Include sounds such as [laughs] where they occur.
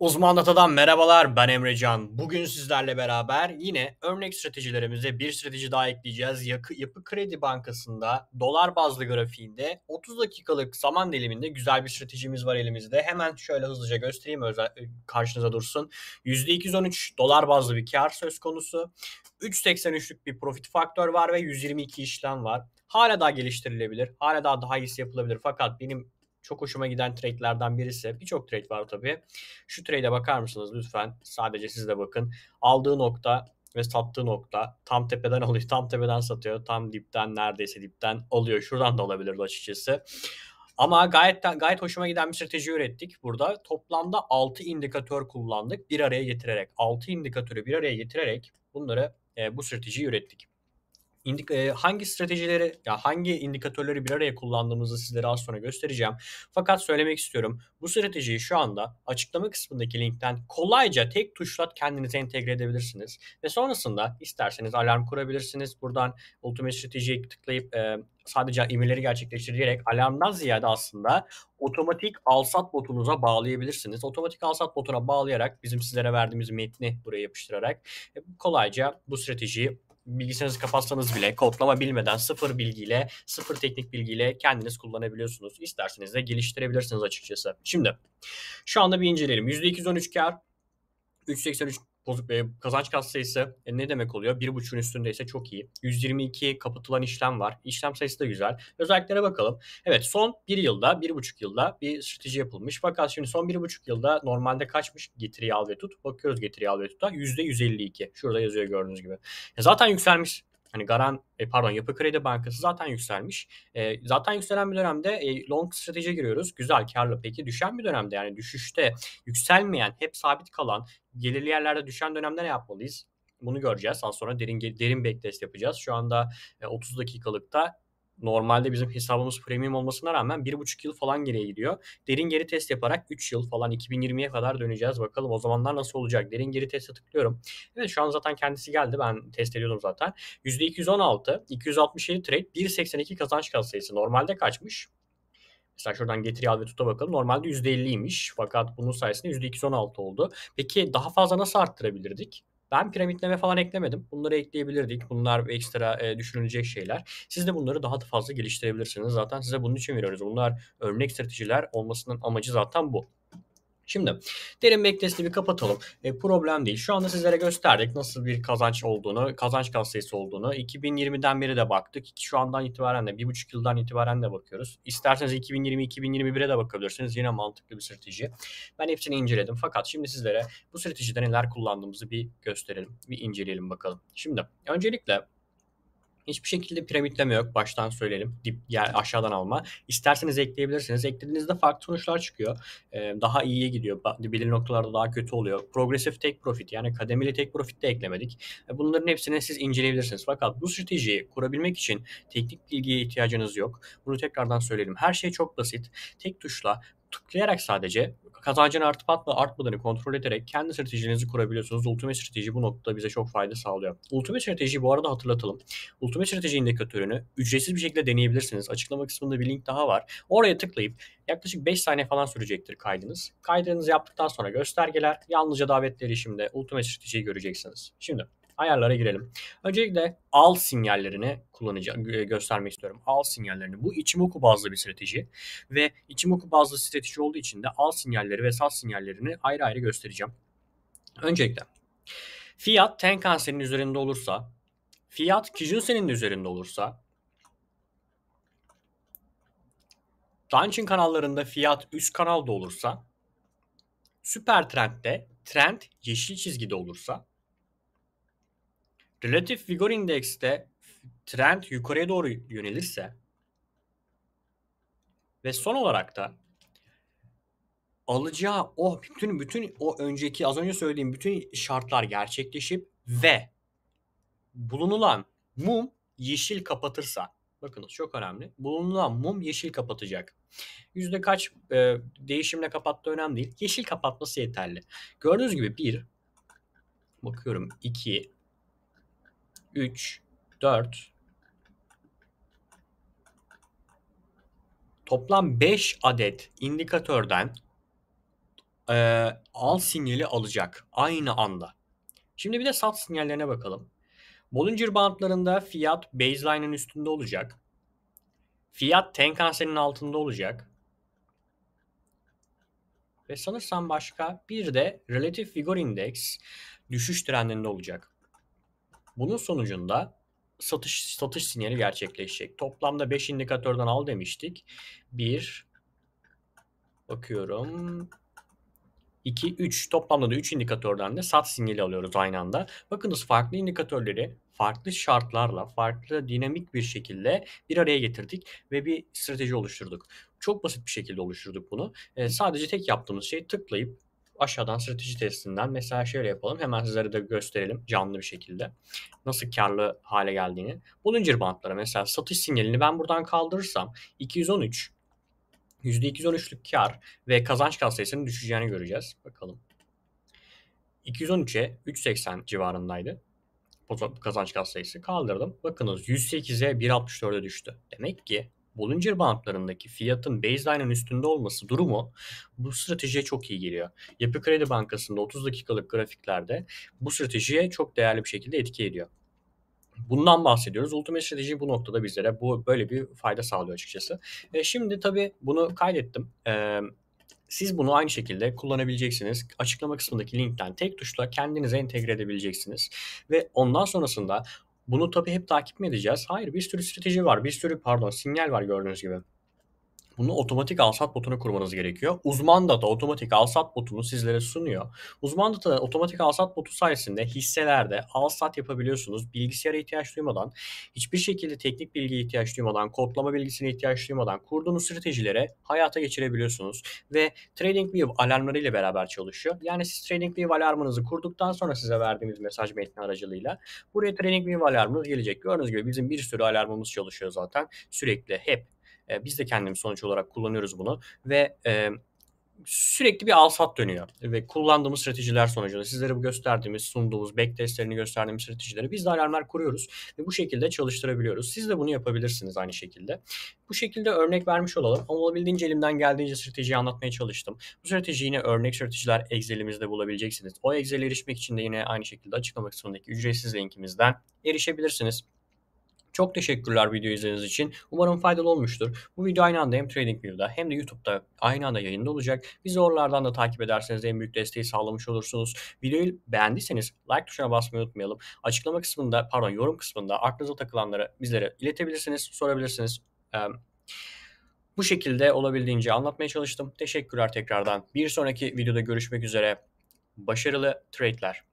Uzman Data'dan merhabalar ben Emrecan. Bugün sizlerle beraber yine örnek stratejilerimize bir strateji daha ekleyeceğiz. Yapı, Yapı Kredi Bankası'nda dolar bazlı grafiğinde 30 dakikalık zaman diliminde güzel bir stratejimiz var elimizde. Hemen şöyle hızlıca göstereyim özel, e, karşınıza dursun. %213 dolar bazlı bir kar söz konusu. 3.83'lük bir profit faktör var ve 122 işlem var. Hala daha geliştirilebilir. Hala daha daha iyisi yapılabilir. Fakat benim çok hoşuma giden trade'lerden birisi. Birçok trade var tabii. Şu trade'e bakar mısınız lütfen? Sadece siz de bakın. Aldığı nokta ve sattığı nokta tam tepeden [laughs] alıyor, tam tepeden satıyor, tam dipten neredeyse dipten alıyor. Şuradan da alabilirdi açıkçası. Ama gayet gayet hoşuma giden bir strateji ürettik burada. Toplamda 6 indikatör kullandık bir araya getirerek. 6 indikatörü bir araya getirerek bunları e, bu stratejiyi ürettik indik, e, hangi stratejileri ya hangi indikatörleri bir araya kullandığımızı sizlere az sonra göstereceğim. Fakat söylemek istiyorum. Bu stratejiyi şu anda açıklama kısmındaki linkten kolayca tek tuşla kendinize entegre edebilirsiniz ve sonrasında isterseniz alarm kurabilirsiniz. Buradan Ultimate Strategy'ye tıklayıp e, sadece emirleri gerçekleştirerek alarmdan ziyade aslında otomatik alsat botunuza bağlayabilirsiniz. Otomatik alsat botuna bağlayarak bizim sizlere verdiğimiz metni buraya yapıştırarak e, kolayca bu stratejiyi bilgisayarınızı kapatsanız bile kodlama bilmeden sıfır bilgiyle, sıfır teknik bilgiyle kendiniz kullanabiliyorsunuz. İsterseniz de geliştirebilirsiniz açıkçası. Şimdi şu anda bir inceleyelim. %213 kar 3.83 kazanç katsayısı e, ne demek oluyor? 1.5'ün ise çok iyi. 122 kapatılan işlem var. İşlem sayısı da güzel. Özelliklere bakalım. Evet son 1 yılda, 1.5 yılda bir strateji yapılmış. Fakat şimdi son 1.5 yılda normalde kaçmış getiri al ve tut? Bakıyoruz getiri al ve tuta. %152. Şurada yazıyor gördüğünüz gibi. E, zaten yükselmiş hani Garan e, pardon Yapı Kredi Bankası zaten yükselmiş. E, zaten yükselen bir dönemde e, long strateji giriyoruz. Güzel karlı peki düşen bir dönemde yani düşüşte yükselmeyen hep sabit kalan gelirli yerlerde düşen dönemde ne yapmalıyız? Bunu göreceğiz. Az sonra derin derin backtest yapacağız. Şu anda 30 e, dakikalıkta normalde bizim hesabımız premium olmasına rağmen 1,5 yıl falan geriye gidiyor. Derin geri test yaparak 3 yıl falan 2020'ye kadar döneceğiz. Bakalım o zamanlar nasıl olacak? Derin geri teste tıklıyorum. Evet şu an zaten kendisi geldi. Ben test ediyordum zaten. %216, 267 trade, 1.82 kazanç kat Normalde kaçmış? Mesela şuradan getiri al ve tuta bakalım. Normalde %50'ymiş. Fakat bunun sayesinde %216 oldu. Peki daha fazla nasıl arttırabilirdik? Ben piramitleme falan eklemedim. Bunları ekleyebilirdik. Bunlar ekstra e, düşünülecek şeyler. Siz de bunları daha da fazla geliştirebilirsiniz. Zaten size bunun için veriyoruz. Bunlar örnek stratejiler olmasının amacı zaten bu. Şimdi derin backtest'i bir kapatalım. E, problem değil. Şu anda sizlere gösterdik nasıl bir kazanç olduğunu, kazanç kas olduğunu. 2020'den beri de baktık. Şu andan itibaren de 1,5 yıldan itibaren de bakıyoruz. İsterseniz 2020-2021'e de bakabilirsiniz. Yine mantıklı bir strateji. Ben hepsini inceledim. Fakat şimdi sizlere bu stratejide neler kullandığımızı bir gösterelim. Bir inceleyelim bakalım. Şimdi öncelikle Hiçbir şekilde piramitleme yok. Baştan söyleyelim. Dip, yani aşağıdan alma. İsterseniz ekleyebilirsiniz. Eklediğinizde farklı sonuçlar çıkıyor. Ee, daha iyiye gidiyor. Belirli noktalarda daha kötü oluyor. Progresif tek profit yani kademeli tek profit de eklemedik. E, bunların hepsini siz inceleyebilirsiniz. Fakat bu stratejiyi kurabilmek için teknik bilgiye ihtiyacınız yok. Bunu tekrardan söyleyelim. Her şey çok basit. Tek tuşla tıklayarak sadece kazancın artıp atma, artmadığını kontrol ederek kendi stratejinizi kurabiliyorsunuz. Ultimate strateji bu noktada bize çok fayda sağlıyor. Ultimate strateji bu arada hatırlatalım. Ultimate strateji indikatörünü ücretsiz bir şekilde deneyebilirsiniz. Açıklama kısmında bir link daha var. Oraya tıklayıp yaklaşık 5 saniye falan sürecektir kaydınız. Kaydınızı yaptıktan sonra göstergeler, yalnızca davetli erişimde Ultimate stratejiyi göreceksiniz. Şimdi Ayarlara girelim. Öncelikle al sinyallerini kullanacağım, göstermek istiyorum. Al sinyallerini. Bu Ichimoku bazlı bir strateji ve Ichimoku bazlı strateji olduğu için de al sinyalleri ve sat sinyallerini ayrı ayrı göstereceğim. Öncelikle fiyat Tenkan senin üzerinde olursa, fiyat Kijun senin üzerinde olursa, Dungeon kanallarında fiyat üst kanalda olursa, süper trendde trend yeşil çizgide olursa, Relative Vigor Index'te trend yukarıya doğru yönelirse ve son olarak da alacağı o bütün bütün o önceki az önce söylediğim bütün şartlar gerçekleşip ve bulunulan mum yeşil kapatırsa bakınız çok önemli. Bulunulan mum yeşil kapatacak. Yüzde kaç e, değişimle kapattığı önemli değil. Yeşil kapatması yeterli. Gördüğünüz gibi bir bakıyorum iki 3, 4, toplam 5 adet indikatörden e, al sinyali alacak aynı anda. Şimdi bir de sat sinyallerine bakalım. Bollinger bandlarında fiyat baseline'ın üstünde olacak. Fiyat tenkansenin altında olacak. Ve sanırsam başka bir de Relative Vigor Index düşüş trendinde olacak. Bunun sonucunda satış satış sinyali gerçekleşecek. Toplamda 5 indikatörden al demiştik. 1 bakıyorum 2 3 toplamda da 3 indikatörden de sat sinyali alıyoruz aynı anda. Bakınız farklı indikatörleri farklı şartlarla, farklı dinamik bir şekilde bir araya getirdik ve bir strateji oluşturduk. Çok basit bir şekilde oluşturduk bunu. E, sadece tek yaptığımız şey tıklayıp aşağıdan strateji testinden mesela şöyle yapalım. Hemen sizlere de gösterelim canlı bir şekilde. Nasıl karlı hale geldiğini. Bollinger bandlara mesela satış sinyalini ben buradan kaldırırsam 213 %213'lük kar ve kazanç katsayısının düşeceğini göreceğiz. Bakalım. 213'e 3.80 civarındaydı. bu Kazanç katsayısı kaldırdım. Bakınız 108'e 1.64'e düştü. Demek ki Bollinger Bandlarındaki fiyatın baseline'ın üstünde olması durumu bu stratejiye çok iyi geliyor. Yapı Kredi Bankası'nda 30 dakikalık grafiklerde bu stratejiye çok değerli bir şekilde etki ediyor. Bundan bahsediyoruz. Ultimate strateji bu noktada bizlere bu böyle bir fayda sağlıyor açıkçası. E şimdi tabii bunu kaydettim. E, siz bunu aynı şekilde kullanabileceksiniz. Açıklama kısmındaki linkten tek tuşla kendinize entegre edebileceksiniz. Ve ondan sonrasında bunu tabii hep takip mi edeceğiz? Hayır bir sürü strateji var, bir sürü pardon sinyal var gördüğünüz gibi. Bunu otomatik alsat botuna kurmanız gerekiyor. Uzman Data otomatik alsat botunu sizlere sunuyor. Uzman Data otomatik alsat botu sayesinde hisselerde alsat yapabiliyorsunuz. Bilgisayara ihtiyaç duymadan, hiçbir şekilde teknik bilgiye ihtiyaç duymadan, kodlama bilgisine ihtiyaç duymadan kurduğunuz stratejilere hayata geçirebiliyorsunuz. Ve TradingView alarmları ile beraber çalışıyor. Yani siz TradingView alarmınızı kurduktan sonra size verdiğimiz mesaj metni aracılığıyla buraya TradingView alarmınız gelecek. Gördüğünüz gibi bizim bir sürü alarmımız çalışıyor zaten. Sürekli hep e, biz de kendimiz sonuç olarak kullanıyoruz bunu ve e, sürekli bir alsat dönüyor. Ve kullandığımız stratejiler sonucunda sizlere bu gösterdiğimiz, sunduğumuz, backtestlerini gösterdiğimiz stratejileri biz de alarmlar kuruyoruz ve bu şekilde çalıştırabiliyoruz. Siz de bunu yapabilirsiniz aynı şekilde. Bu şekilde örnek vermiş olalım ama olabildiğince elimden geldiğince stratejiyi anlatmaya çalıştım. Bu strateji yine örnek stratejiler Excel'imizde bulabileceksiniz. O Excel'e erişmek için de yine aynı şekilde açıklama kısmındaki ücretsiz linkimizden erişebilirsiniz. Çok teşekkürler video izlediğiniz için. Umarım faydalı olmuştur. Bu video aynı anda hem TradingView'da hem de YouTube'da aynı anda yayında olacak. Bizi oralardan da takip ederseniz en büyük desteği sağlamış olursunuz. Videoyu beğendiyseniz like tuşuna basmayı unutmayalım. Açıklama kısmında pardon yorum kısmında aklınıza takılanları bizlere iletebilirsiniz, sorabilirsiniz. Ee, bu şekilde olabildiğince anlatmaya çalıştım. Teşekkürler tekrardan. Bir sonraki videoda görüşmek üzere. Başarılı trade'ler.